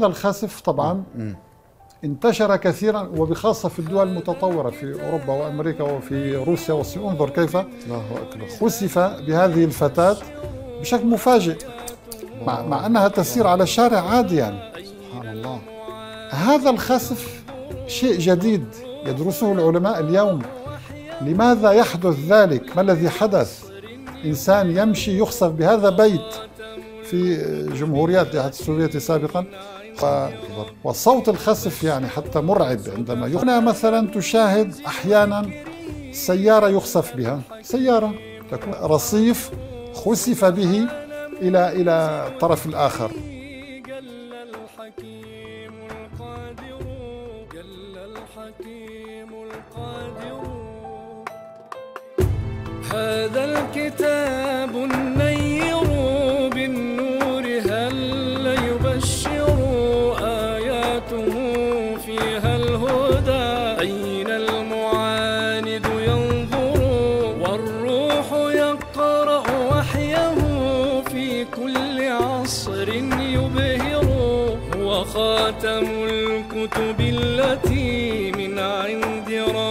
هذا الخسف طبعا انتشر كثيرا وبخاصة في الدول المتطورة في أوروبا وأمريكا وفي روسيا والصين انظر كيف خسف بهذه الفتاة بشكل مفاجئ مع, مع أنها تسير على الشارع عادي يعني سبحان الله هذا الخسف شيء جديد يدرسه العلماء اليوم لماذا يحدث ذلك ما الذي حدث إنسان يمشي يخسف بهذا بيت في جمهوريات الاتحاد السوفيتي سابقا ف... والصوت الخسف يعني حتى مرعب عندما يخ... هنا مثلا تشاهد أحيانا سيارة يخسف بها سيارة تكون رصيف خسف به إلى إلى الطرف الآخر هذا الكتاب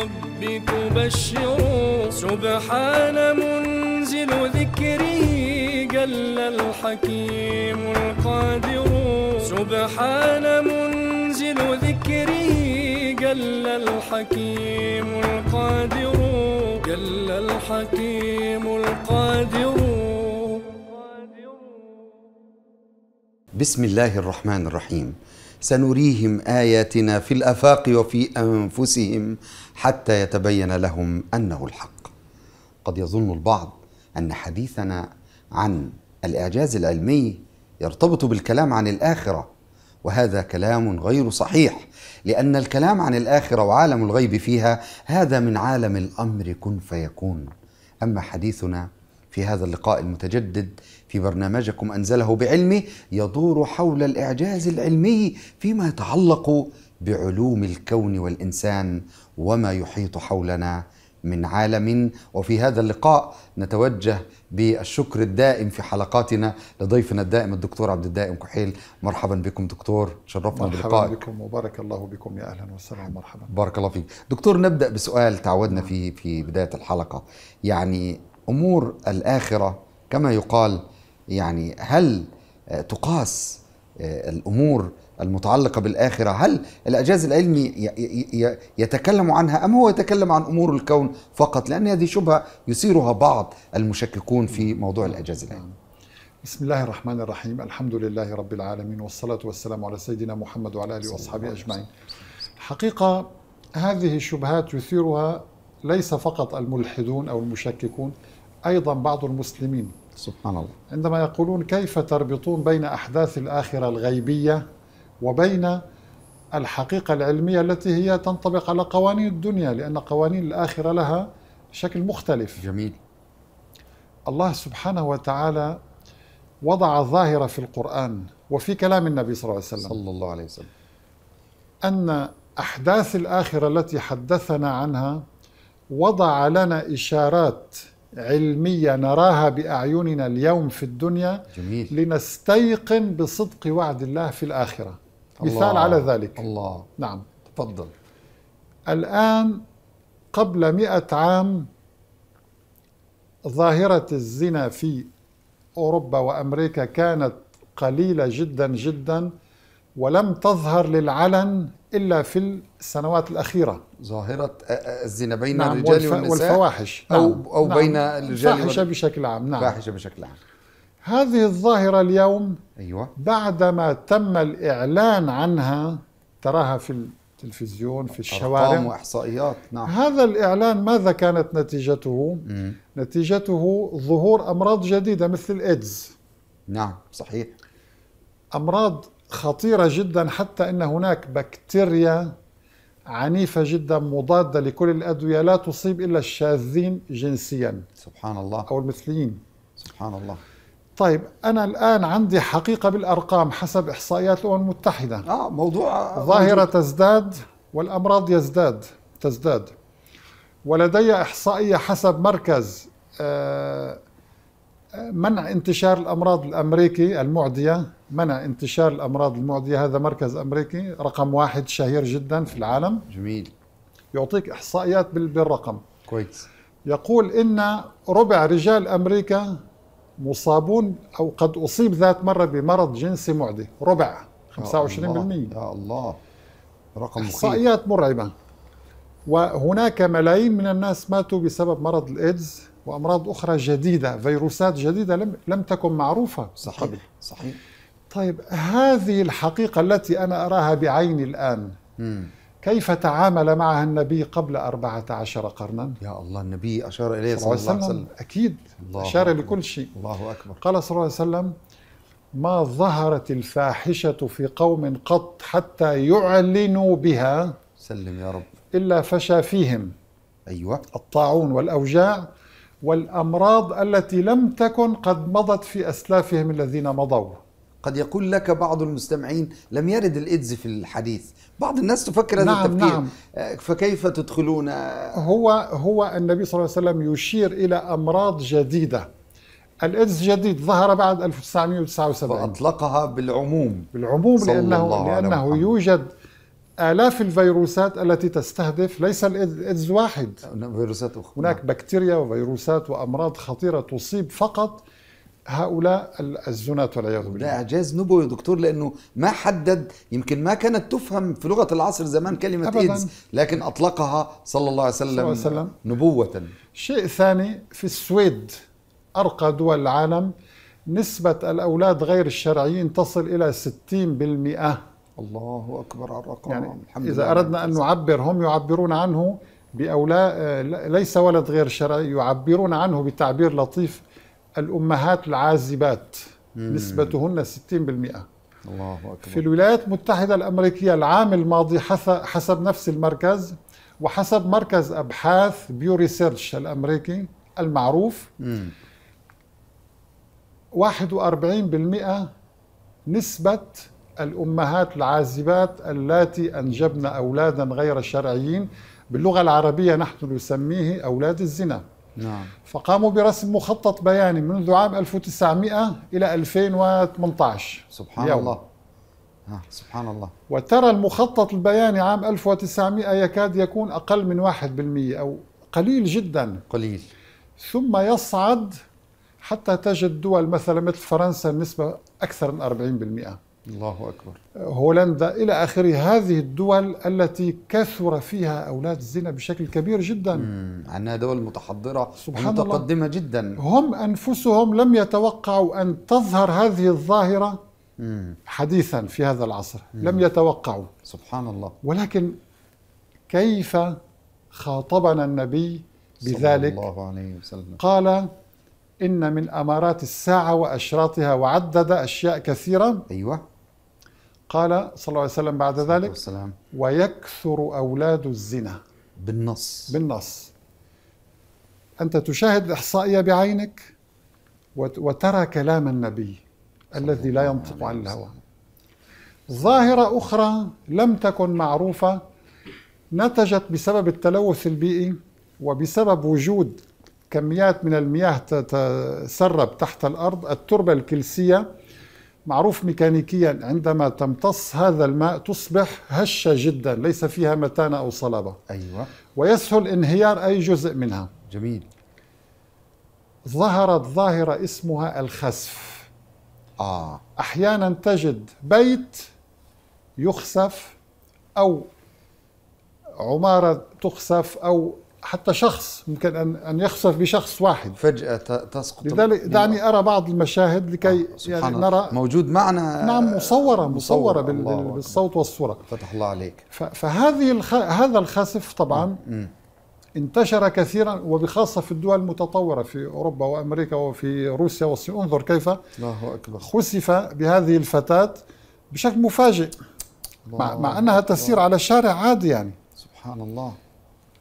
ربك بشر سبحان منزل ذكره جل الحكيم القادر سبحان منزل ذكره جل الحكيم القادر جل الحكيم القادر بسم الله الرحمن الرحيم سنريهم اياتنا في الافاق وفي انفسهم حتى يتبين لهم انه الحق قد يظن البعض ان حديثنا عن الاعجاز العلمي يرتبط بالكلام عن الاخره وهذا كلام غير صحيح لان الكلام عن الاخره وعالم الغيب فيها هذا من عالم الامر كن فيكون اما حديثنا في هذا اللقاء المتجدد في برنامجكم انزله بعلمه يدور حول الاعجاز العلمي فيما يتعلق بعلوم الكون والانسان وما يحيط حولنا من عالم وفي هذا اللقاء نتوجه بالشكر الدائم في حلقاتنا لضيفنا الدائم الدكتور عبد الدائم كحيل مرحبا بكم دكتور شرفنا بلقائك مرحبا بكم وبارك الله بكم يا اهلا وسهلا مرحبا بارك الله فيك دكتور نبدا بسؤال تعودنا نعم. فيه في بدايه الحلقه يعني امور الاخره كما يقال يعني هل تقاس آه، الامور المتعلقه بالاخره هل الاعجاز العلمي يتكلم عنها ام هو يتكلم عن امور الكون فقط لان هذه شبهه يثيرها بعض المشككون في موضوع الاعجاز العلمي بسم الله الرحمن الرحيم الحمد لله رب العالمين والصلاه والسلام على سيدنا محمد وعلى اله واصحابه اجمعين الحقيقه هذه الشبهات يثيرها ليس فقط الملحدون او المشككون ايضا بعض المسلمين سبحان الله عندما يقولون كيف تربطون بين أحداث الآخرة الغيبية وبين الحقيقة العلمية التي هي تنطبق على قوانين الدنيا لأن قوانين الآخرة لها شكل مختلف جميل الله سبحانه وتعالى وضع ظاهرة في القرآن وفي كلام النبي صلى الله عليه وسلم صلى الله عليه وسلم أن أحداث الآخرة التي حدثنا عنها وضع لنا إشارات علمية نراها بأعيننا اليوم في الدنيا جميل. لنستيقن بصدق وعد الله في الآخرة الله. مثال على ذلك الله نعم تفضل الآن قبل مئة عام ظاهرة الزنا في أوروبا وأمريكا كانت قليلة جدا جدا ولم تظهر للعلن إلا في السنوات الأخيرة ظاهرة الزنا بين نعم الرجال والنساء والفواحش أو, نعم أو نعم بين الرجال والنساء وال... بشكل عام نعم فاحشة بشكل عام هذه الظاهرة اليوم أيوة بعدما تم الإعلان عنها تراها في التلفزيون في الشوارع أرقام وإحصائيات نعم هذا الإعلان ماذا كانت نتيجته؟ مم. نتيجته ظهور أمراض جديدة مثل الإيدز نعم صحيح أمراض خطيرة جدا حتى أن هناك بكتيريا عنيفة جدا مضادة لكل الأدوية لا تصيب إلا الشاذين جنسيا سبحان الله أو المثليين سبحان الله طيب أنا الآن عندي حقيقة بالأرقام حسب إحصائيات الأمم المتحدة آه موضوع ظاهرة موضوع. تزداد والأمراض يزداد تزداد ولدي إحصائية حسب مركز آه، آه، منع انتشار الأمراض الأمريكي المعدية منع انتشار الأمراض المعدية هذا مركز أمريكي رقم واحد شهير جدا في العالم جميل يعطيك إحصائيات بالرقم كويس يقول إن ربع رجال أمريكا مصابون أو قد أصيب ذات مرة بمرض جنسي معدي ربع 25% يا الله رقم إحصائيات مرعبة وهناك ملايين من الناس ماتوا بسبب مرض الإيدز وأمراض أخرى جديدة فيروسات جديدة لم, لم تكن معروفة صحيح قبل. صحيح طيب هذه الحقيقة التي أنا أراها بعيني الآن كيف تعامل معها النبي قبل أربعة عشر قرنا يا الله النبي أشار إليه صلى الله عليه وسلم أكيد الله أشار أكبر. لكل شيء الله أكبر قال صلى الله عليه وسلم ما ظهرت الفاحشة في قوم قط حتى يعلنوا بها سلم يا رب إلا فشى فيهم أيوة الطاعون والأوجاع والأمراض التي لم تكن قد مضت في أسلافهم الذين مضوا قد يقول لك بعض المستمعين لم يرد الايدز في الحديث بعض الناس تفكر هذا نعم التفكير نعم. آه، فكيف تدخلون هو هو النبي صلى الله عليه وسلم يشير الى امراض جديده الايدز جديد ظهر بعد 1979 فاطلقها بالعموم بالعموم صلى لانه الله لانه على يوجد آلاف الفيروسات التي تستهدف ليس الإيدز واحد نعم، فيروسات أخرى هناك بكتيريا وفيروسات وأمراض خطيرة تصيب فقط هؤلاء الزناة والعياذ بالله ده اعجاز نبوي يا دكتور لانه ما حدد يمكن ما كانت تفهم في لغه العصر زمان كلمه أبداً. ايدز لكن اطلقها صلى الله عليه وسلم, الله وسلم. نبوه شيء ثاني في السويد ارقى دول العالم نسبه الاولاد غير الشرعيين تصل الى 60% الله اكبر على الرقم يعني الحمد اذا لله اردنا ان نعبر هم يعبرون عنه باولاد آه، ليس ولد غير شرعي يعبرون عنه بتعبير لطيف الأمهات العازبات مم. نسبتهن 60% الله أكبر في الولايات المتحدة الأمريكية العام الماضي حسب نفس المركز وحسب مركز أبحاث بيو ريسيرش الأمريكي المعروف مم. 41% نسبة الأمهات العازبات اللاتي أنجبن أولادا غير شرعيين باللغة العربية نحن نسميه أولاد الزنا نعم. فقاموا برسم مخطط بياني منذ عام 1900 إلى 2018 سبحان يوم. الله سبحان الله وترى المخطط البياني عام 1900 يكاد يكون أقل من 1% أو قليل جدا قليل ثم يصعد حتى تجد دول مثلا مثل فرنسا النسبة أكثر من 40% الله أكبر هولندا إلى آخره هذه الدول التي كثر فيها أولاد الزنا بشكل كبير جدا أنها دول متحضرة سبحان متقدمة الله. جدا هم أنفسهم لم يتوقعوا أن تظهر هذه الظاهرة مم. حديثا في هذا العصر مم. لم يتوقعوا سبحان الله ولكن كيف خاطبنا النبي بذلك صلى الله عليه وسلم قال إن من أمارات الساعة وأشراطها وعدد أشياء كثيرة أيوة قال صلى الله عليه وسلم بعد ذلك والسلام. ويكثر أولاد الزنا بالنص بالنص أنت تشاهد الإحصائية بعينك وترى كلام النبي الذي لا ينطق عن الهوى ظاهرة أخرى لم تكن معروفة نتجت بسبب التلوث البيئي وبسبب وجود كميات من المياه تتسرب تحت الأرض التربة الكلسية معروف ميكانيكيا عندما تمتص هذا الماء تصبح هشة جدا ليس فيها متانة أو صلابة أيوة ويسهل انهيار أي جزء منها جميل ظهرت ظاهرة اسمها الخسف آه. أحيانا تجد بيت يخسف أو عمارة تخسف أو حتى شخص يمكن ان ان يخسف بشخص واحد فجاه تسقط لذلك دعني ارى بعض المشاهد لكي آه يعني نرى موجود معنا نعم مصوره مصوره, مصورة بالصوت والصوره فتح الله عليك فهذه الخ... هذا الخسف طبعا م. انتشر كثيرا وبخاصه في الدول المتطوره في اوروبا وامريكا وفي روسيا والصين انظر كيف الله أكبر. خسف بهذه الفتاه بشكل مفاجئ مع, مع انها تسير على الشارع عادي يعني سبحان الله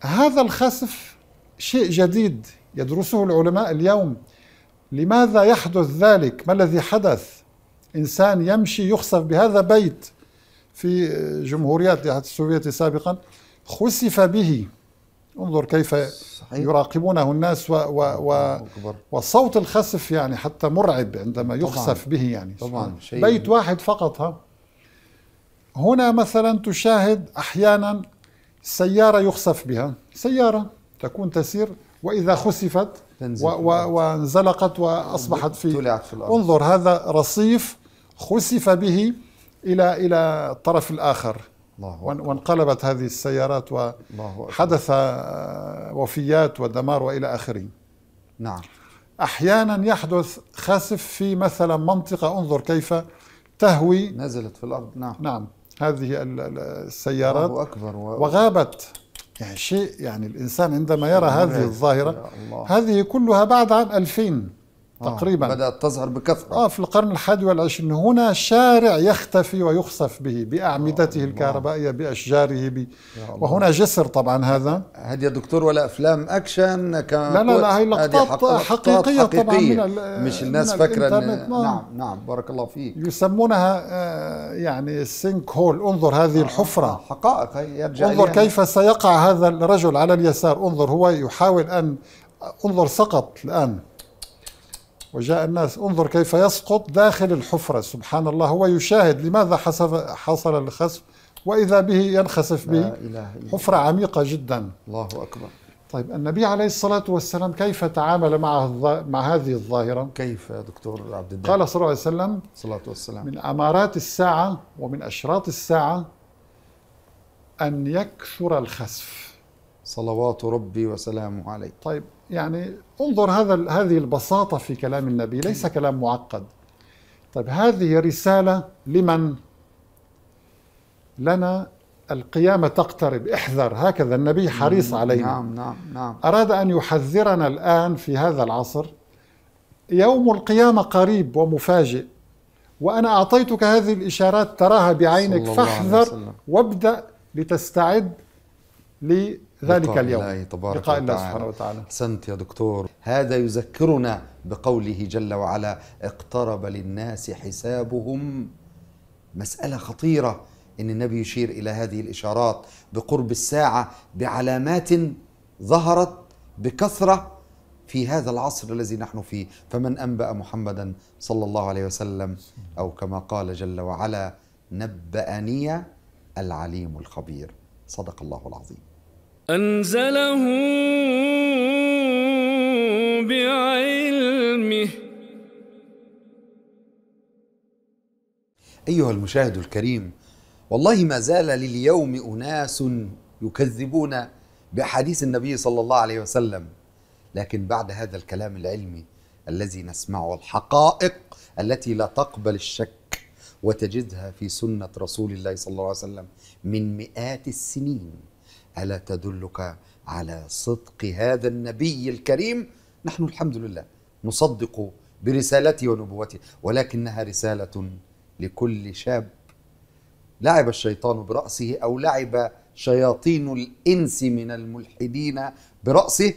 هذا الخسف شيء جديد يدرسه العلماء اليوم لماذا يحدث ذلك ما الذي حدث إنسان يمشي يخسف بهذا بيت في جمهوريات الاتحاد السوفيتي سابقا خسف به انظر كيف صحيح. يراقبونه الناس و و و وصوت الخسف يعني حتى مرعب عندما يخسف طبعاً. به يعني طبعا شيء بيت واحد فقط ها هنا مثلا تشاهد احيانا سيارة يخسف بها سيارة تكون تسير وإذا خسفت و و وانزلقت وأصبحت في, في الأرض. انظر هذا رصيف خسف به إلى إلى الطرف الآخر الله وانقلبت هذه السيارات وحدث آه، وفيات ودمار والى اخره. نعم. احيانا يحدث خسف في مثلا منطقه انظر كيف تهوي نزلت في الارض نعم نعم هذه السيارات الله أكبر وغابت يعني شيء يعني الإنسان عندما يرى هذه الظاهرة هذه كلها بعد عام 2000 آه، تقريبا بدأت تظهر بكثرة آه في القرن الحادي والعشرين هنا شارع يختفي ويخسف به بأعمدته آه، الكهربائية بأشجاره به وهنا جسر طبعا هذا هذه يا دكتور ولا أفلام أكشن ك... لا لا لا هي لقطات حقيقية, حقيقية طبعا من مش الناس فاكرة إن... نعم. نعم نعم بارك الله فيك يسمونها آه، يعني السينك هول انظر هذه الحفرة حقائق يرجع انظر كيف سيقع هذا الرجل على اليسار انظر هو يحاول أن انظر سقط الآن وجاء الناس انظر كيف يسقط داخل الحفرة سبحان الله هو يشاهد لماذا حصل الخسف وإذا به ينخسف به حفرة عميقة جدا الله أكبر طيب النبي عليه الصلاة والسلام كيف تعامل مع مع هذه الظاهرة؟ كيف يا دكتور عبد الله؟ قال صلى الله عليه وسلم الصلاة والسلام من أمارات الساعة ومن أشراط الساعة أن يكثر الخسف صلوات ربي وسلامه عليه طيب يعني انظر هذا هذه البساطة في كلام النبي ليس كلام معقد طيب هذه رسالة لمن لنا القيامة تقترب احذر هكذا النبي حريص نعم، علينا نعم نعم نعم أراد أن يحذرنا الآن في هذا العصر يوم القيامة قريب ومفاجئ وأنا أعطيتك هذه الإشارات تراها بعينك فاحذر وابدأ لتستعد ذلك اليوم الله تبارك لقاء الله سبحانه وتعالى أحسنت يا دكتور هذا يذكرنا بقوله جل وعلا اقترب للناس حسابهم مسألة خطيرة إن النبي يشير إلى هذه الإشارات بقرب الساعة بعلامات ظهرت بكثرة في هذا العصر الذي نحن فيه فمن أنبأ محمدا صلى الله عليه وسلم أو كما قال جل وعلا نبأني العليم الخبير صدق الله العظيم أنزله بعلمه أيها المشاهد الكريم والله ما زال لليوم أناس يكذبون بأحاديث النبي صلى الله عليه وسلم لكن بعد هذا الكلام العلمي الذي نسمعه الحقائق التي لا تقبل الشك وتجدها في سنة رسول الله صلى الله عليه وسلم من مئات السنين الا تدلك على صدق هذا النبي الكريم نحن الحمد لله نصدق برسالته ونبوته ولكنها رساله لكل شاب لعب الشيطان براسه او لعب شياطين الانس من الملحدين براسه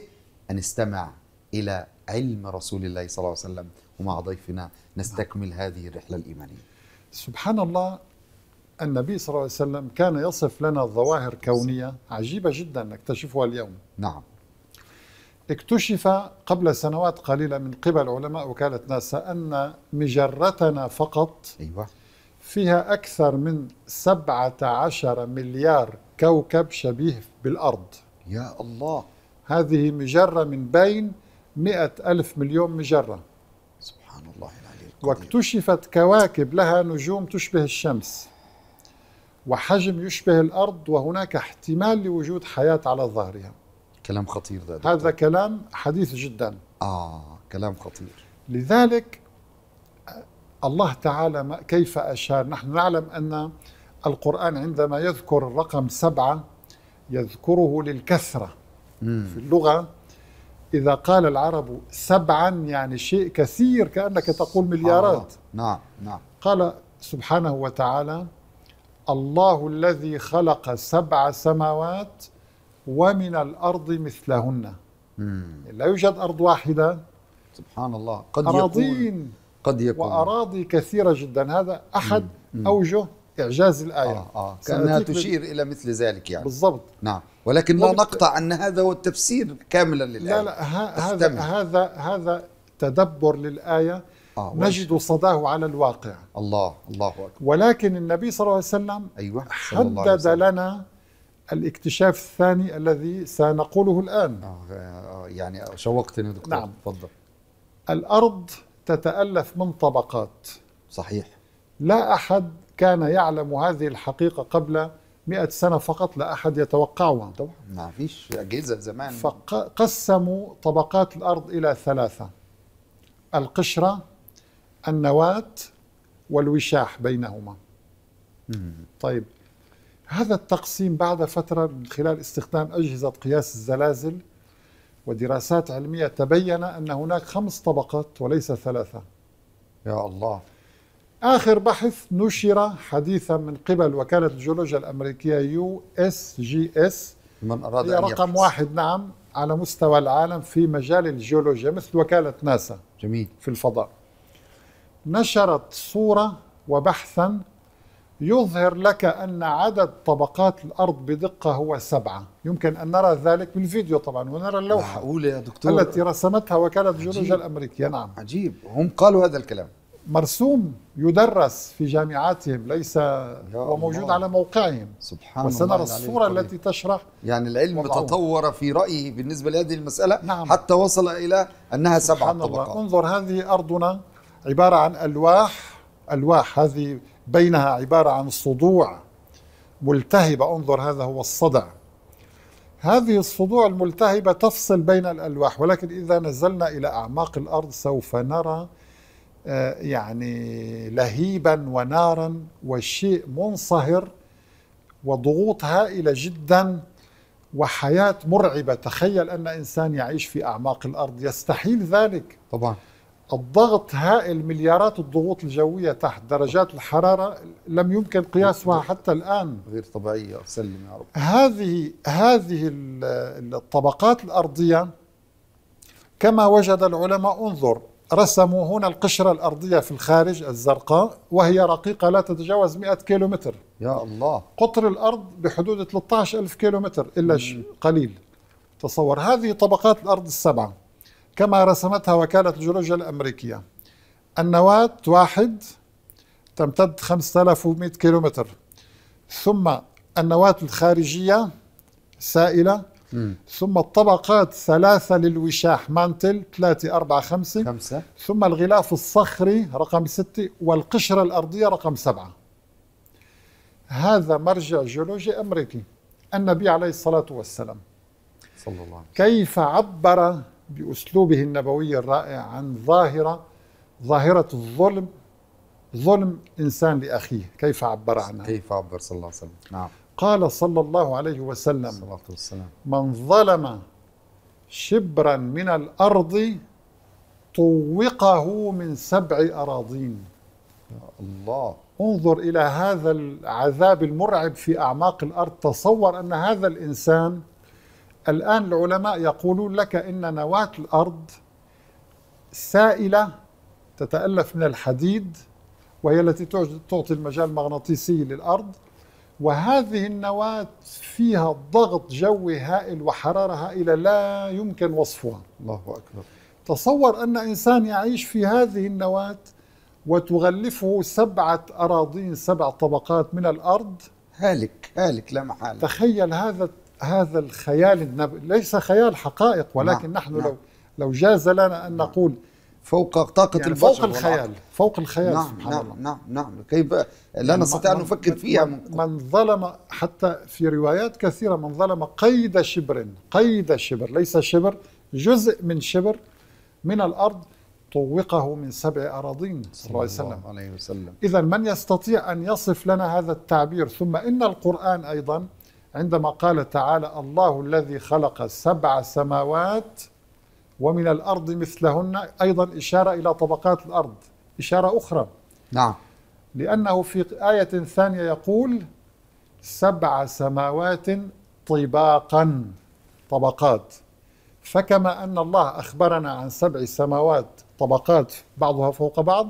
ان استمع الى علم رسول الله صلى الله عليه وسلم ومع ضيفنا نستكمل هذه الرحله الايمانيه سبحان الله النبي صلى الله عليه وسلم كان يصف لنا ظواهر كونية عجيبة جدا نكتشفها اليوم نعم اكتشف قبل سنوات قليلة من قبل علماء وكالة ناسا أن مجرتنا فقط أيوة. فيها أكثر من 17 مليار كوكب شبيه بالأرض يا الله هذه مجرة من بين مئة ألف مليون مجرة سبحان الله العلي واكتشفت كواكب لها نجوم تشبه الشمس وحجم يشبه الأرض وهناك احتمال لوجود حياة على ظهرها كلام خطير ده دكتور. هذا كلام حديث جدا آه كلام خطير لذلك الله تعالى كيف أشار نحن نعلم أن القرآن عندما يذكر الرقم سبعة يذكره للكثرة مم. في اللغة إذا قال العرب سبعا يعني شيء كثير كأنك تقول مليارات آه. نعم نعم قال سبحانه وتعالى الله الذي خلق سبع سماوات ومن الأرض مثلهن مم. لا يوجد أرض واحدة سبحان الله قد أراضين يكون. قد يكون وأراضي كثيرة جدا هذا أحد مم. مم. أوجه إعجاز الآية آه آه. كأنها تشير بال... إلى مثل ذلك يعني بالضبط نعم ولكن لا نقطع أن هذا هو التفسير كاملا للآية لا لا ه... هذا هذا هذا تدبر للآية آه نجد صداه على الواقع الله الله أكبر ولكن النبي صلى الله عليه وسلم أيوة حدد الله لنا الاكتشاف الثاني الذي سنقوله الآن آه،, آه يعني شوقتني دكتور نعم تفضل الأرض تتألف من طبقات صحيح لا أحد كان يعلم هذه الحقيقة قبل مئة سنة فقط لا أحد يتوقعها طبعا ما فيش أجهزة زمان فقسموا طبقات الأرض إلى ثلاثة القشرة النواة والوشاح بينهما طيب هذا التقسيم بعد فترة من خلال استخدام أجهزة قياس الزلازل ودراسات علمية تبين أن هناك خمس طبقات وليس ثلاثة يا الله آخر بحث نشر حديثا من قبل وكالة الجيولوجيا الأمريكية يو اس جي اس من أراد هي أن رقم يبحث. واحد نعم على مستوى العالم في مجال الجيولوجيا مثل وكالة ناسا جميل في الفضاء نشرت صورة وبحثا يظهر لك أن عدد طبقات الأرض بدقة هو سبعة يمكن أن نرى ذلك بالفيديو طبعا ونرى اللوحة معقول يا دكتور التي رسمتها وكالة الجيولوجيا الأمريكية نعم عجيب هم قالوا هذا الكلام مرسوم يدرس في جامعاتهم ليس وموجود على موقعهم سبحان وسنرى الله وسنرى الصورة عليك. التي تشرح يعني العلم وضعوه. تطور في رأيه بالنسبة لهذه المسألة نعم. حتى وصل إلى أنها سبعة طبقات الله. انظر هذه أرضنا عبارة عن ألواح ألواح هذه بينها عبارة عن صدوع ملتهبة انظر هذا هو الصدع هذه الصدوع الملتهبة تفصل بين الألواح ولكن إذا نزلنا إلى أعماق الأرض سوف نرى آه، يعني لهيبا ونارا وشيء منصهر وضغوط هائلة جدا وحياة مرعبة تخيل أن إنسان يعيش في أعماق الأرض يستحيل ذلك طبعا الضغط هائل مليارات الضغوط الجويه تحت درجات الحراره لم يمكن قياسها حتى الان غير طبيعيه سلم يا رب هذه هذه الطبقات الارضيه كما وجد العلماء انظر رسموا هنا القشرة الأرضية في الخارج الزرقاء وهي رقيقة لا تتجاوز 100 كيلومتر يا الله قطر الأرض بحدود 13 ألف كيلومتر إلا قليل تصور هذه طبقات الأرض السبعة كما رسمتها وكالة الجيولوجيا الأمريكية النواة واحد تمتد 5100 كيلومتر ثم النواة الخارجية سائلة م. ثم الطبقات ثلاثة للوشاح مانتل ثلاثة أربعة خمسة, خمسة ثم الغلاف الصخري رقم ستة والقشرة الأرضية رقم سبعة هذا مرجع جيولوجي أمريكي النبي عليه الصلاة والسلام صلى الله عليه وسلم. كيف عبر بأسلوبه النبوي الرائع عن ظاهرة ظاهرة الظلم ظلم إنسان لأخيه كيف عبر عنها كيف عبر صلى الله عليه وسلم نعم قال صلى الله عليه وسلم صلى والسلام من ظلم شبرا من الأرض طوقه من سبع أراضين الله انظر إلى هذا العذاب المرعب في أعماق الأرض تصور أن هذا الإنسان الآن العلماء يقولون لك إن نواة الأرض سائلة تتألف من الحديد وهي التي تعطي المجال المغناطيسي للأرض وهذه النواة فيها ضغط جوي هائل وحرارة هائلة لا يمكن وصفها الله أكبر تصور أن إنسان يعيش في هذه النواة وتغلفه سبعة أراضين سبع طبقات من الأرض هالك هالك لا محالة تخيل هذا هذا الخيال النب... ليس خيال حقائق ولكن نعم. نحن نعم. لو لو جاز لنا ان نعم. نقول فوق طاقة يعني البشر فوق الخيال والعقل. فوق الخيال نعم سبحان نعم الله. نعم نعم كيف لا نستطيع أن نفكر فيها من, من ظلم حتى في روايات كثيرة من ظلم قيد شبر قيد شبر ليس شبر جزء من شبر من الأرض طوقه من سبع أراضين صلى الله عليه وسلم, عليه وسلم. إذا من يستطيع أن يصف لنا هذا التعبير ثم إن القرآن أيضا عندما قال تعالى الله الذي خلق سبع سماوات ومن الأرض مثلهن أيضا إشارة إلى طبقات الأرض إشارة أخرى نعم لأنه في آية ثانية يقول سبع سماوات طباقا طبقات فكما أن الله أخبرنا عن سبع سماوات طبقات بعضها فوق بعض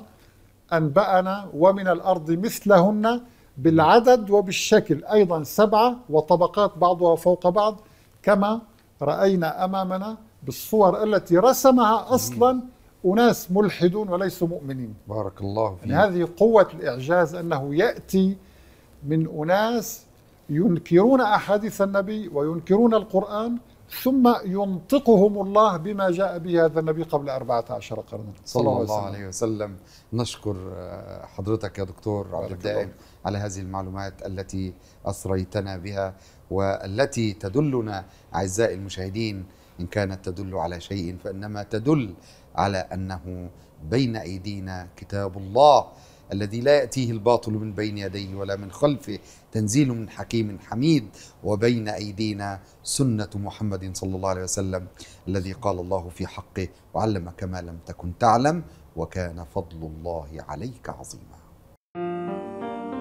أنبأنا ومن الأرض مثلهن بالعدد وبالشكل أيضا سبعة وطبقات بعضها فوق بعض كما رأينا أمامنا بالصور التي رسمها أصلا أناس ملحدون وليسوا مؤمنين بارك الله فيك يعني هذه قوة الإعجاز أنه يأتي من أناس ينكرون أحاديث النبي وينكرون القرآن ثم ينطقهم الله بما جاء به هذا النبي قبل 14 قرنا صلى الله عليه وسلم نشكر آه، حضرتك يا دكتور عبد الدائم على هذه المعلومات التي أسريتنا بها والتي تدلنا أعزائي المشاهدين إن كانت تدل على شيء فإنما تدل على أنه بين أيدينا كتاب الله الذي لا يأتيه الباطل من بين يديه ولا من خلفه تنزيل من حكيم حميد وبين أيدينا سنة محمد صلى الله عليه وسلم الذي قال الله في حقه وعلمك ما لم تكن تعلم وكان فضل الله عليك عظيما